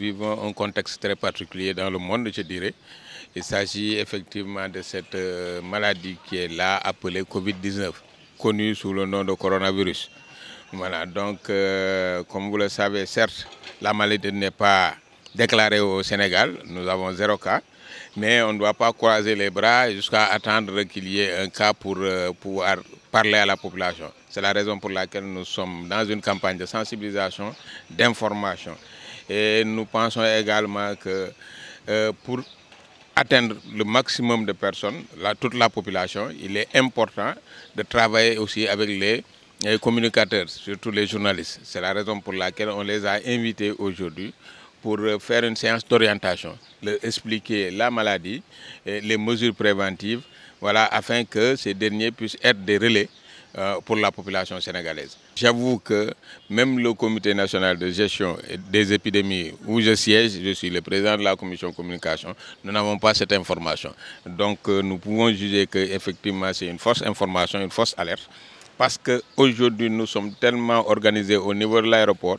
vivons un contexte très particulier dans le monde, je dirais. Il s'agit effectivement de cette euh, maladie qui est là, appelée Covid-19, connue sous le nom de coronavirus. Voilà, donc, euh, comme vous le savez, certes, la maladie n'est pas déclarée au Sénégal, nous avons zéro cas, mais on ne doit pas croiser les bras jusqu'à attendre qu'il y ait un cas pour euh, pouvoir parler à la population. C'est la raison pour laquelle nous sommes dans une campagne de sensibilisation, d'information. Et nous pensons également que euh, pour atteindre le maximum de personnes, toute la population, il est important de travailler aussi avec les, communicateurs, surtout les journalistes. C'est la raison pour laquelle on les a invités aujourd'hui pour euh, faire une séance d'orientation, expliquer la maladie, et les mesures préventives, voilà, afin que ces derniers puissent être des relais euh, pour la population sénégalaise. J'avoue que même le comité national de gestion des épidémies où je siège, je suis le président de la commission communication, nous n'avons pas cette information. Donc euh, nous pouvons juger qu'effectivement c'est une fausse information, une fausse alerte parce qu'aujourd'hui nous sommes tellement organisés au niveau de l'aéroport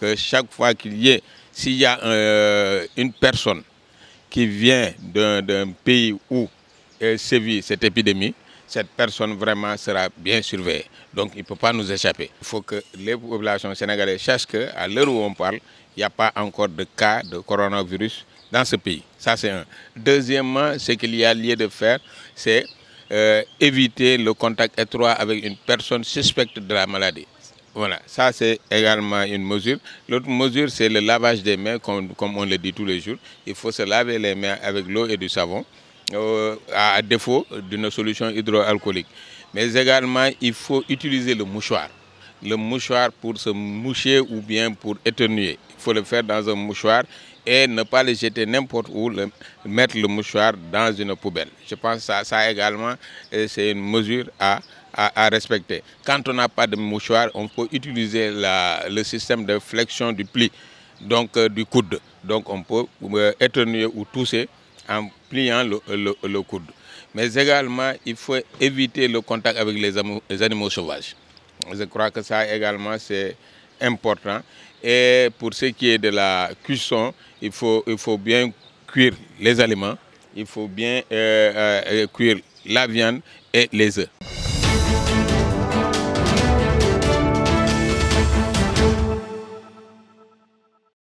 que chaque fois qu'il y ait, s'il y a euh, une personne qui vient d'un pays où sévit cette épidémie, cette personne vraiment sera bien surveillée. Donc il ne peut pas nous échapper. Il faut que les populations sénégalaises sachent qu'à l'heure où on parle, il n'y a pas encore de cas de coronavirus dans ce pays. Ça c'est un. Deuxièmement, ce qu'il y a lieu de faire, c'est euh, éviter le contact étroit avec une personne suspecte de la maladie. Voilà, ça c'est également une mesure. L'autre mesure, c'est le lavage des mains, comme, comme on le dit tous les jours. Il faut se laver les mains avec l'eau et du savon. Euh, à défaut d'une solution hydroalcoolique. Mais également, il faut utiliser le mouchoir. Le mouchoir pour se moucher ou bien pour éternuer. Il faut le faire dans un mouchoir et ne pas le jeter n'importe où, mettre le mouchoir dans une poubelle. Je pense que ça, également, c'est une mesure à, respecter. Quand on n'a pas de mouchoir, on peut utiliser la, le système de flexion du pli, donc euh, du coude. Donc on peut euh, ou tousser en pliant le, coude. Mais également, il faut éviter le contact avec les, animaux sauvages. Je crois que ça également, c'est important. Et pour ce qui est de la cuisson, il faut, il faut bien cuire les aliments, il faut bien euh, euh, euh, cuire la viande et les œufs.